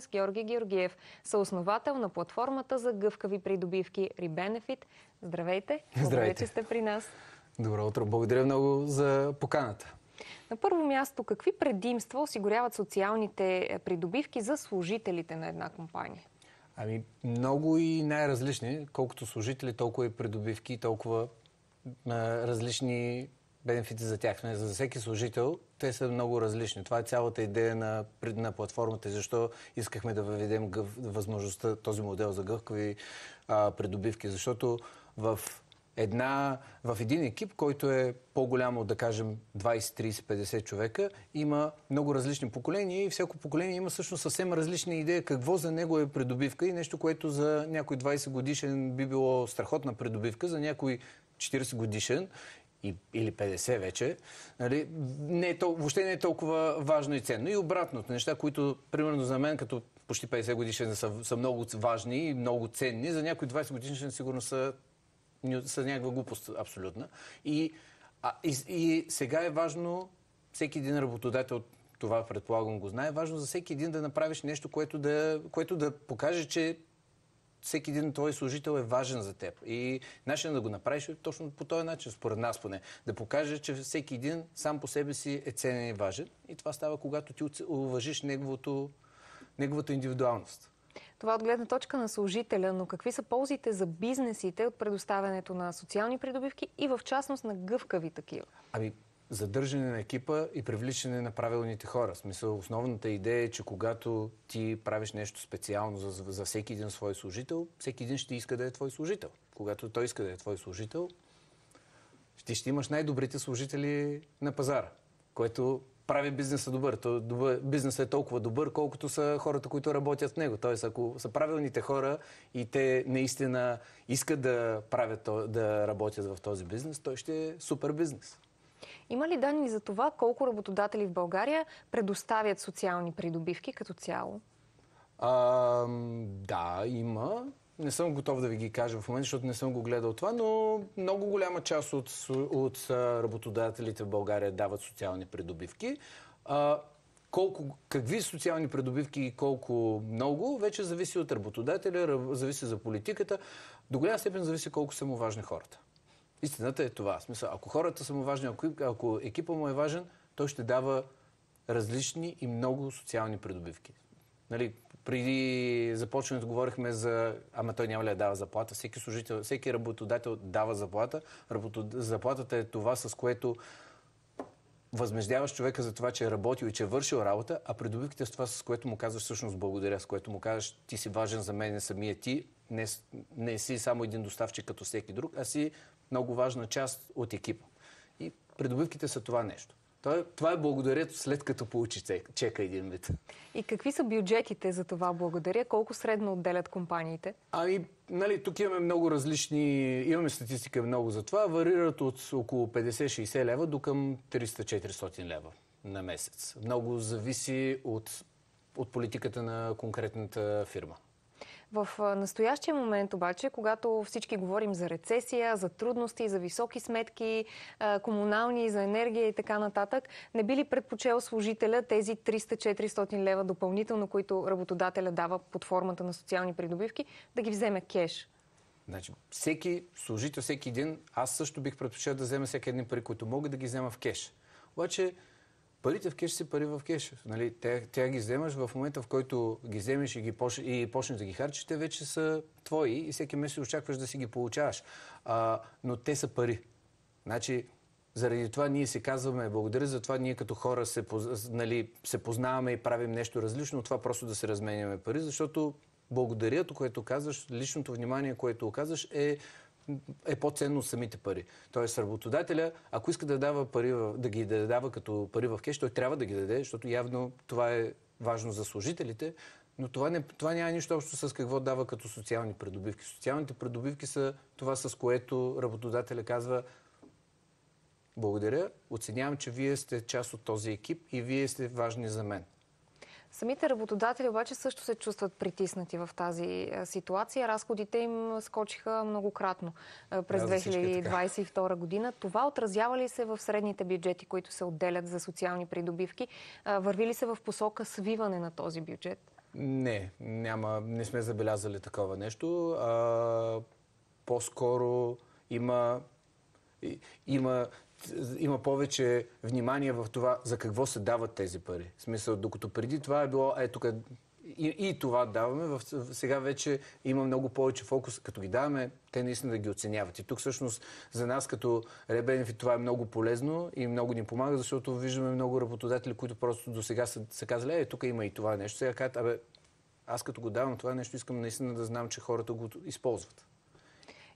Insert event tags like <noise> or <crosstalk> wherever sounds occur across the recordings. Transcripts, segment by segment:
с Георги Георгиев, съосновател на платформата за гъвкави придобивки Рибенефит. Здравейте! Здравейте! Благодаря, че сте при нас. Добро утро! Благодаря много за поканата. На първо място, какви предимства осигуряват социалните е, придобивки за служителите на една компания? Ами, много и най-различни. Колкото служители, толкова и придобивки, толкова а, различни бенефити за тях. Не, нали, за всеки служител те са много различни. Това е цялата идея на, на платформата и защо искахме да въведем гъв, възможността, този модел за гъвкави а, придобивки. Защото в една, в един екип, който е по-голям от, да кажем, 20, 30, 50 човека, има много различни поколения и всяко поколение има всъщност съвсем различни идеи какво за него е придобивка и нещо, което за някой 20 годишен би било страхотна придобивка, за някой 40 годишен или 50 вече, нали, не е, въобще не е толкова важно и ценно. И обратното, неща, които, примерно за мен, като почти 50 годишни са, са много важни и много ценни, за някои 20 годишни сигурно са, са някаква глупост абсолютна. И, а, и, и сега е важно всеки един работодател това предполагам го знае. Е важно за всеки един да направиш нещо, което да, което да покаже, че всеки един твой служител е важен за теб. И начинът да го направиш е точно по този начин, според нас поне. Да покаже, че всеки един сам по себе си е ценен и важен. И това става, когато ти уважиш неговото, неговата индивидуалност. Това от гледна точка на служителя, но какви са ползите за бизнесите от предоставянето на социални придобивки и в частност на гъвкави такива? Ами, задържане на екипа и привличане на правилните хора. В смисъл, основната идея е, че когато ти правиш нещо специално за, за всеки един свой служител, всеки един ще иска да е твой служител. Когато той иска да е твой служител, ти ще имаш най-добрите служители на пазара, което прави бизнеса добър. То, добър. Бизнесът е толкова добър, колкото са хората, които работят в него. Тоест, ако са правилните хора и те наистина искат да, правят, да работят в този бизнес, той ще е супер бизнес. Има ли данни за това колко работодатели в България предоставят социални придобивки като цяло? А, да, има. Не съм готов да ви ги кажа в момента, защото не съм го гледал това, но много голяма част от, от работодателите в България дават социални придобивки. А, колко, какви социални придобивки и колко много, вече зависи от работодателя, зависи за политиката. До голяма степен зависи колко са му важни хората. Истината е това. Смисъл, ако хората са му важни, ако, ако екипа му е важен, той ще дава различни и много социални придобивки. Нали, преди започването говорихме за... Ама той няма ли да дава заплата? Всеки, служител, всеки работодател дава заплата. Работод... Заплатата е това, с което възмеждаваш човека за това, че е работил и че е вършил работа, а придобивките с това, с което му казваш всъщност благодаря, с което му казваш ти си важен за мен, не самия ти, не, не си само един доставчик като всеки друг, а си много важна част от екипа. И придобивките са това нещо. Това е, благодарието, след като получи чека един вид. И какви са бюджетите за това благодаря? Колко средно отделят компаниите? Ами, нали, тук имаме много различни, имаме статистика много за това. Варират от около 50-60 лева до към 300-400 лева на месец. Много зависи от, от политиката на конкретната фирма. В настоящия момент обаче, когато всички говорим за рецесия, за трудности, за високи сметки, комунални, за енергия и така нататък, не би ли предпочел служителя тези 300-400 лева допълнително, които работодателя дава под формата на социални придобивки, да ги вземе кеш? Значи, всеки служител, всеки един, аз също бих предпочел да взема всеки един пари, които мога да ги взема в кеш. Обаче, парите в кеш си пари в кеш. Нали? Тя, тя ги вземаш в момента, в който ги вземеш и, ги поч... и почнеш да ги харчиш, те вече са твои и всеки месец очакваш да си ги получаваш. А, но те са пари. Значи, заради това ние си казваме благодаря, за това ние като хора се, нали, се познаваме и правим нещо различно от това просто да се разменяме пари, защото благодарието, което казваш, личното внимание, което оказваш е е по-ценно самите пари. Тоест работодателя, ако иска да дава пари, да ги дава като пари в кеш, той трябва да ги даде, защото явно това е важно за служителите, но това, не, това няма нищо общо с какво дава като социални придобивки. Социалните придобивки са това, с което работодателя казва благодаря, оценявам, че вие сте част от този екип и вие сте важни за мен. Самите работодатели обаче също се чувстват притиснати в тази ситуация. Разходите им скочиха многократно през 2022 е година. Това отразява ли се в средните бюджети, които се отделят за социални придобивки? Върви ли се в посока свиване на този бюджет? Не, няма, не сме забелязали такова нещо. А, по-скоро има, има има повече внимание в това за какво се дават тези пари. В смисъл, докато преди това е било, е тук е, и, и това даваме. В, сега вече има много повече фокус. Като ги даваме, те наистина да ги оценяват. И тук всъщност за нас като ребенефи това е много полезно и много ни помага, защото виждаме много работодатели, които просто до сега са, са казали, е, тук има и това нещо. Сега казват, абе, аз като го давам това нещо, искам наистина да знам, че хората го използват.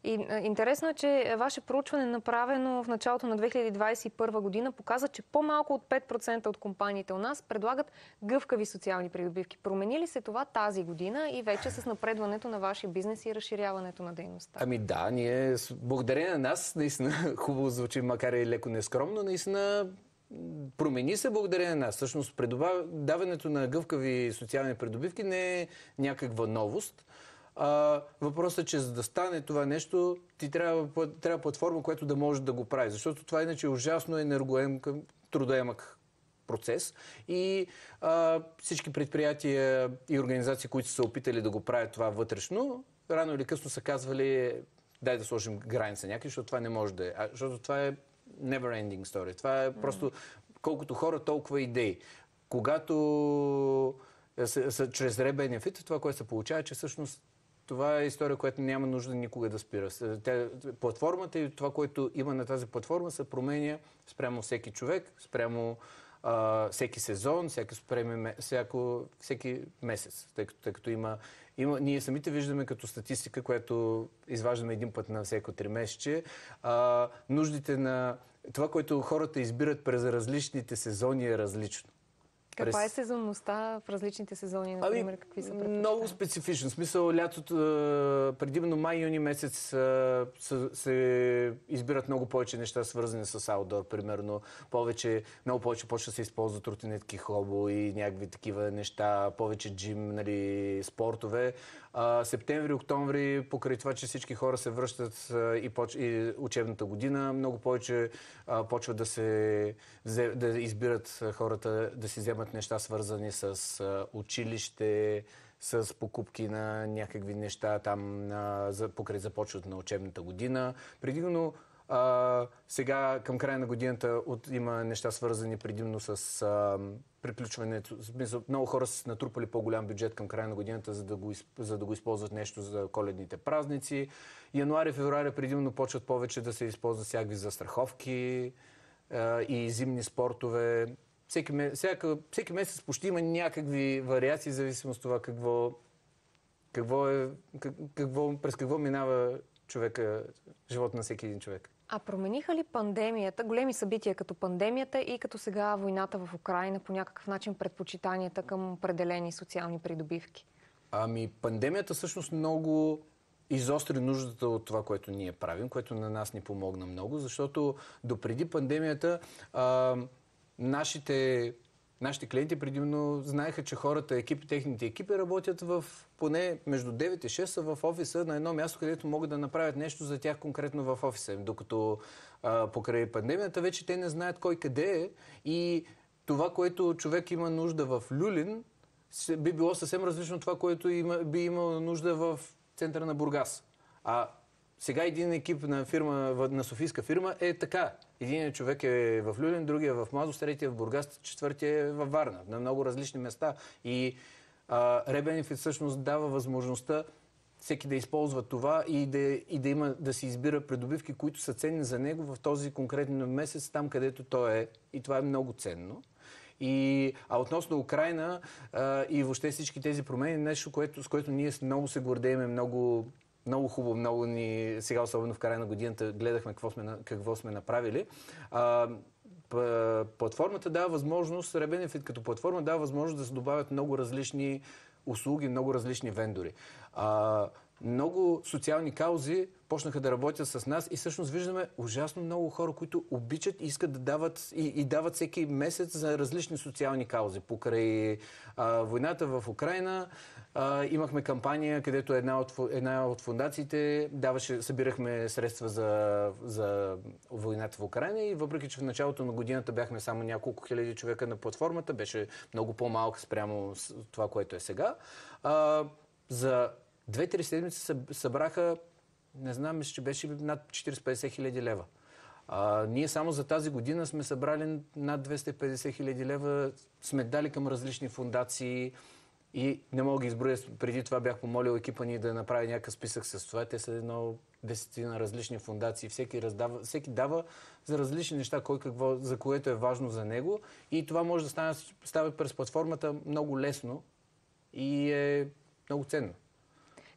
И интересно е, че ваше проучване, направено в началото на 2021 година, показа, че по-малко от 5% от компаниите у нас предлагат гъвкави социални придобивки. Промени ли се това тази година и вече с напредването на вашия бизнес и разширяването на дейността? Ами да, ние, благодарение на нас, наистина <laughs> хубаво звучи, макар и леко нескромно, наистина промени се благодарение на нас. Всъщност, даването на гъвкави социални придобивки не е някаква новост. А, въпросът е, че за да стане това нещо, ти трябва, трябва платформа, която да може да го прави. Защото това иначе е ужасно към трудоемък процес. И а, всички предприятия и организации, които са опитали да го правят това вътрешно, рано или късно са казвали дай да сложим граница някакви, защото това не може да е. А, защото това е never ending story. Това е просто колкото хора, толкова идеи. Когато с, е, с, чрез ребенефит, това, което се получава, е, че всъщност това е история, която няма нужда никога да спира. Тя, платформата и това, което има на тази платформа, се променя спрямо всеки човек, спрямо а, всеки сезон, всяко, спреме, всяко, всеки месец, тъй като, тъй като има, има... Ние самите виждаме като статистика, която изваждаме един път на всеко три месече, а, нуждите на... Това, което хората избират през различните сезони е различно. Каква през... е сезонността в различните сезони, ами, например? Ами, какви са Много специфичен. В смисъл, лятото, предимно май и юни месец се, се избират много повече неща, свързани с аутдор, примерно. Повече, много повече почва да се използват рутинетки хобо и някакви такива неща, повече джим, нали, спортове септември, октомври, покрай това, че всички хора се връщат и, поч... и учебната година, много повече а, почват да се да избират хората да си вземат неща, свързани с а, училище, с покупки на някакви неща там а, за, покрай започват на учебната година. Предимно а, сега към края на годината от, има неща свързани предимно с а, приключването. Много хора са натрупали по-голям бюджет към края на годината, за да, го, за да го използват нещо за коледните празници. Януари, февруари предимно почват повече да се използват всякакви застраховки а, и зимни спортове. Всеки, всяка, всеки месец почти има някакви вариации, в зависимост от това какво, какво е, какво, през какво минава човека, живот на всеки един човек. А промениха ли пандемията, големи събития като пандемията и като сега войната в Украина по някакъв начин предпочитанията към определени социални придобивки? Ами пандемията всъщност много изостри нуждата от това, което ние правим, което на нас ни помогна много, защото допреди пандемията а, нашите Нашите клиенти предимно знаеха, че хората, екипи, техните екипи работят в поне между 9 и 6 са в офиса на едно място, където могат да направят нещо за тях конкретно в офиса. Докато а, покрай пандемията вече те не знаят кой къде е и това, което човек има нужда в Люлин, би било съвсем различно това, което има, би имало нужда в центъра на Бургас. А сега един екип на, фирма, на софийска фирма е така. Един човек е в Люлин, другия е в Мазо, третия е в Бургас, четвъртия е в Варна, на много различни места. И а, всъщност дава възможността всеки да използва това и да, и да, има, да си избира придобивки, които са ценни за него в този конкретен месец, там където той е. И това е много ценно. И, а относно Украина а, и въобще всички тези промени, нещо, което, с което ние много се гордеем, е много много хубаво, много ни... Сега, особено в края на годината, гледахме какво сме, какво сме направили. А, платформата дава възможност, Ребенефит като платформа дава възможност да се добавят много различни услуги, много различни вендори. А, много социални каузи почнаха да работят с нас и всъщност виждаме ужасно много хора, които обичат и искат да дават и, и дават всеки месец за различни социални каузи. Покрай а, войната в Украина а, имахме кампания, където една от, една от фундациите даваше, събирахме средства за, за войната в Украина и въпреки, че в началото на годината бяхме само няколко хиляди човека на платформата, беше много по-малка спрямо това, което е сега. А, за две-три седмици събраха не знам, мисля, че беше над 40-50 хиляди лева. А, ние само за тази година сме събрали над 250 хиляди лева, сме дали към различни фундации и не мога да изброя. Преди това бях помолил екипа ни да направи някакъв списък с това. Те са едно десетина различни фундации. Всеки, раздава, всеки дава за различни неща, кой какво, за което е важно за него. И това може да стане, става през платформата много лесно и е много ценно.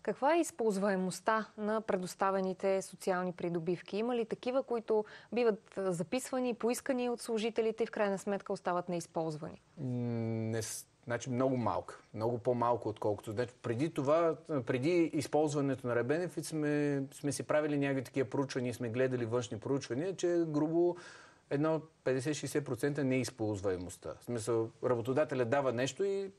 Каква е използваемостта на предоставените социални придобивки? Има ли такива, които биват записвани, поискани от служителите и в крайна сметка остават неизползвани? Не, значи много малко, Много по-малко, отколкото. Значи, преди това, преди използването на Ребенефит сме, сме си правили някакви такива проучвания, сме гледали външни проучвания, че грубо едно 50-60% е използваемостта. В смисъл, работодателя дава нещо и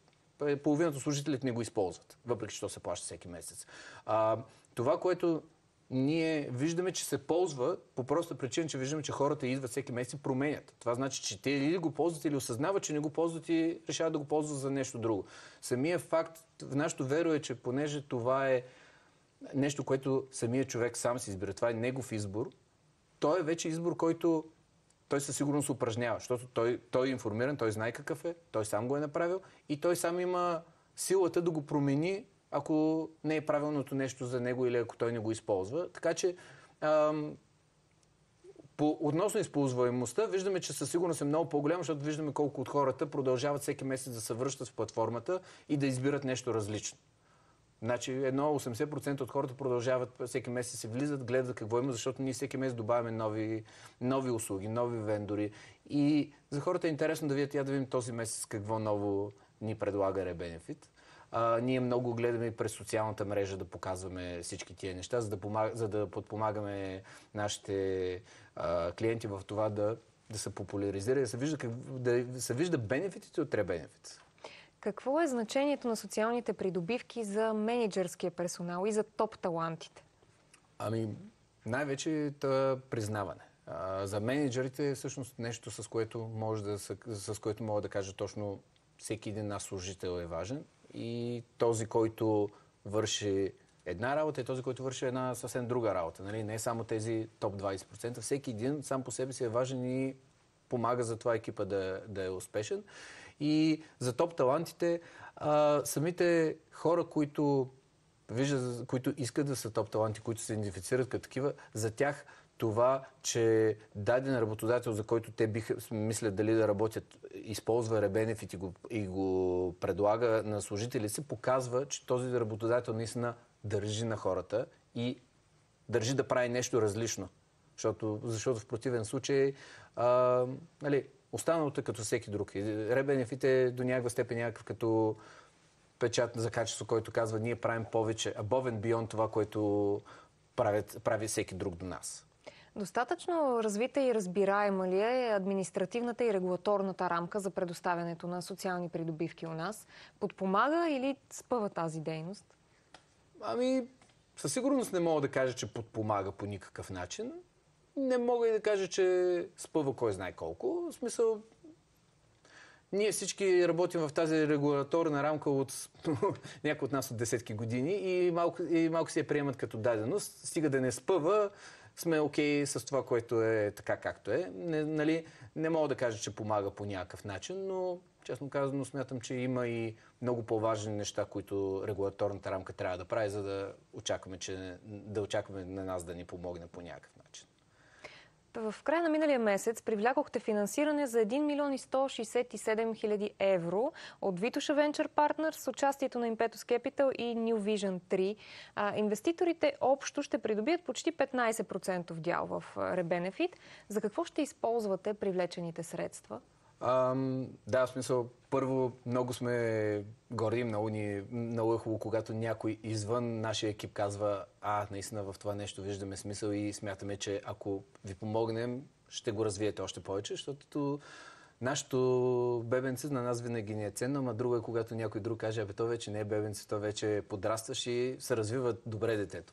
е, половината служителите не го използват, въпреки че то се плаща всеки месец. А, това, което ние виждаме, че се ползва по проста причина, че виждаме, че хората идват всеки месец и променят. Това значи, че те или го ползват, или осъзнават, че не го ползват и решават да го ползват за нещо друго. Самия факт, в нашото веро е, че понеже това е нещо, което самия човек сам си избира, това е негов избор, той е вече избор, който той със сигурност упражнява, защото той, той е информиран, той знае какъв е, той сам го е направил и той сам има силата да го промени, ако не е правилното нещо за него или ако той не го използва. Така че ам, по, относно използваемостта, виждаме, че със сигурност е много по-голяма, защото виждаме колко от хората продължават всеки месец да се връщат в платформата и да избират нещо различно. Значи едно 80% от хората продължават всеки месец се влизат, гледат какво има, защото ние всеки месец добавяме нови, нови услуги, нови вендори. И за хората е интересно да видят, я да видим този месец какво ново ни предлага Ребенефит. А, ние много гледаме и през социалната мрежа да показваме всички тия неща, за да, помаг... за да подпомагаме нашите а, клиенти в това да, да се популяризира, да се вижда, как... да се вижда бенефитите от Ребенефит. Какво е значението на социалните придобивки за менеджерския персонал и за топ талантите? Ами, най-вече е признаване. А, за менеджерите е всъщност нещо, с което, може да, с което мога да кажа точно всеки един наш служител е важен. И този, който върши една работа и е този, който върши една съвсем друга работа. Нали? Не само тези топ 20%. Всеки един сам по себе си е важен и помага за това екипа да, да е успешен и за топ талантите. А, самите хора, които виждат, които искат да са топ таланти, които се идентифицират като такива, за тях това, че даден работодател, за който те биха, мислят дали да работят, използва Ребенефит и го, и го предлага на служители се, показва, че този работодател наистина държи на хората и държи да прави нещо различно. Защото, защото в противен случай а, нали, Останалото е като всеки друг. Ребенефит е до някаква степен някакъв като печат за качество, който казва ние правим повече, а бовен бион това, което правят, прави всеки друг до нас. Достатъчно развита и разбираема ли е административната и регулаторната рамка за предоставянето на социални придобивки у нас? Подпомага или спъва тази дейност? Ами, със сигурност не мога да кажа, че подпомага по никакъв начин не мога и да кажа, че спъва кой знае колко. В смисъл, ние всички работим в тази регулаторна рамка от <laughs> някои от нас от десетки години и малко, и малко си я приемат като даденост. Стига да не спъва, сме окей okay с това, което е така както е. Не, нали, не мога да кажа, че помага по някакъв начин, но честно казано смятам, че има и много по-важни неща, които регулаторната рамка трябва да прави, за да очакваме, че, да очакваме на нас да ни помогне по някакъв начин. В края на миналия месец привлякохте финансиране за 1 милион и 167 хиляди евро от Витоша Venture Partners с участието на Impetus Capital и New Vision 3. А, инвеститорите общо ще придобият почти 15% дял в Ребенефит. За какво ще използвате привлечените средства? Ам, да, в смисъл, първо, много сме горди, много ни много е хубаво, когато някой извън нашия екип казва, а, наистина в това нещо виждаме смисъл и смятаме, че ако ви помогнем, ще го развиете още повече, защото нашето бебенце на нас винаги ни е ценно, а друго е, когато някой друг каже, абе, то вече не е бебенце, то вече е подрастваш и се развива добре детето.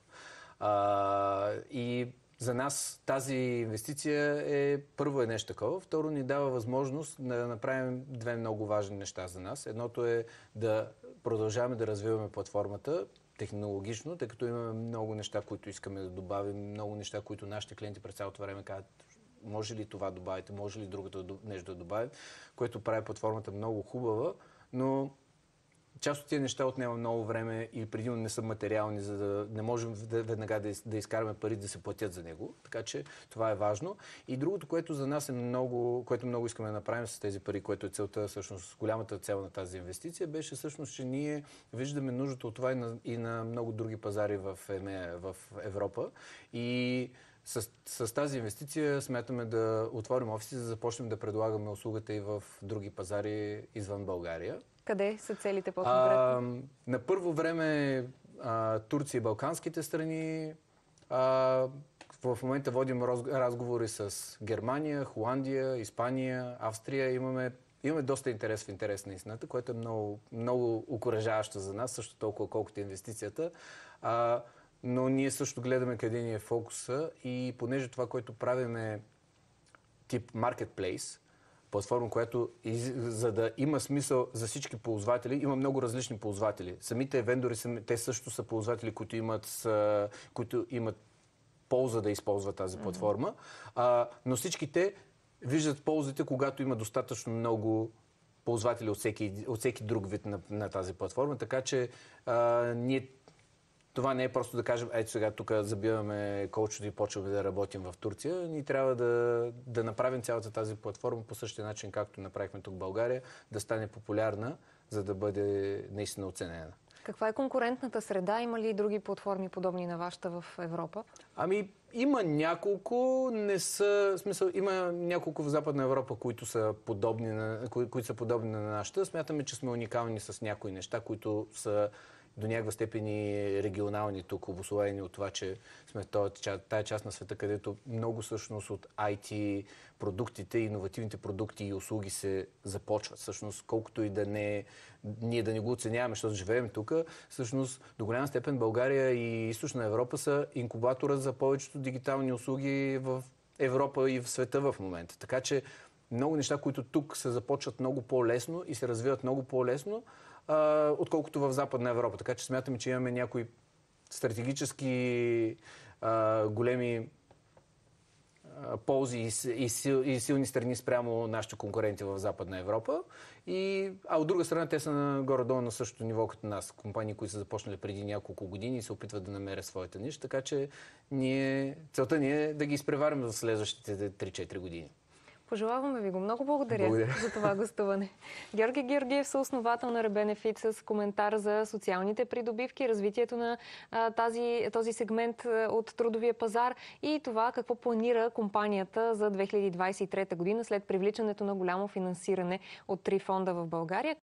А, и за нас тази инвестиция е първо е нещо такова, второ ни дава възможност да направим две много важни неща за нас. Едното е да продължаваме да развиваме платформата технологично, тъй като имаме много неща, които искаме да добавим, много неща, които нашите клиенти през цялото време казват, може ли това добавите, може ли другото нещо да добавим, което прави платформата много хубава, но част от тези неща отнема много време и предимно не са материални, за да не можем веднага да, да изкараме пари да се платят за него. Така че това е важно. И другото, което за нас е много, което много искаме да направим с тези пари, което е целта, всъщност, голямата цел на тази инвестиция, беше всъщност, че ние виждаме нуждата от това и на, и на много други пазари в, ЕМЕ, в Европа. И с, с тази инвестиция смятаме да отворим офиси, за да започнем да предлагаме услугата и в други пазари извън България. Къде са целите по-конкретно? На първо време а, Турция и Балканските страни. А, в момента водим разговори с Германия, Холандия, Испания, Австрия. Имаме, имаме доста интерес в интерес на истината, което е много, много укоръжаващо за нас, също толкова колкото инвестицията. А, но ние също гледаме къде ни е фокуса и понеже това, което правим е тип marketplace, платформа, която за да има смисъл за всички ползватели, има много различни ползватели. Самите вендори, те също са ползватели, които имат, които имат полза да използват тази платформа, mm-hmm. а, но всички те виждат ползите, когато има достатъчно много ползватели от всеки, от всеки друг вид на, на тази платформа, така че а, ние това не е просто да кажем, ето сега тук забиваме колчето и почваме да работим в Турция. Ние трябва да, да направим цялата тази платформа по същия начин, както направихме тук в България, да стане популярна, за да бъде наистина оценена. Каква е конкурентната среда? Има ли други платформи, подобни на вашата в Европа? Ами, има няколко, не са, в смисъл, има няколко в Западна Европа, които са подобни на, кои, които са подобни на нашата. Смятаме, че сме уникални с някои неща, които са до някаква степен и регионални тук, обусловени от това, че сме в тази част на света, където много всъщност от IT продуктите, иновативните продукти и услуги се започват. Всъщност, колкото и да не, ние да не го оценяваме, защото живеем тук, всъщност до голяма степен България и Източна Европа са инкубатора за повечето дигитални услуги в Европа и в света в момента. Така че много неща, които тук се започват много по-лесно и се развиват много по-лесно, отколкото в Западна Европа. Така че смятаме, че имаме някои стратегически а, големи ползи и, сил, и, силни страни спрямо нашите конкуренти в Западна Европа. И, а от друга страна, те са на горе-долу на същото ниво като нас. Компании, които са започнали преди няколко години и се опитват да намерят своята ниша. Така че ние, целта ни е да ги изпреварим за следващите 3-4 години. Пожелаваме ви го. Много благодаря, благодаря. за това гостуване. <laughs> Георги Георгиев, основател на Ребенефит с коментар за социалните придобивки, развитието на а, тази, този сегмент от трудовия пазар и това какво планира компанията за 2023 година след привличането на голямо финансиране от три фонда в България.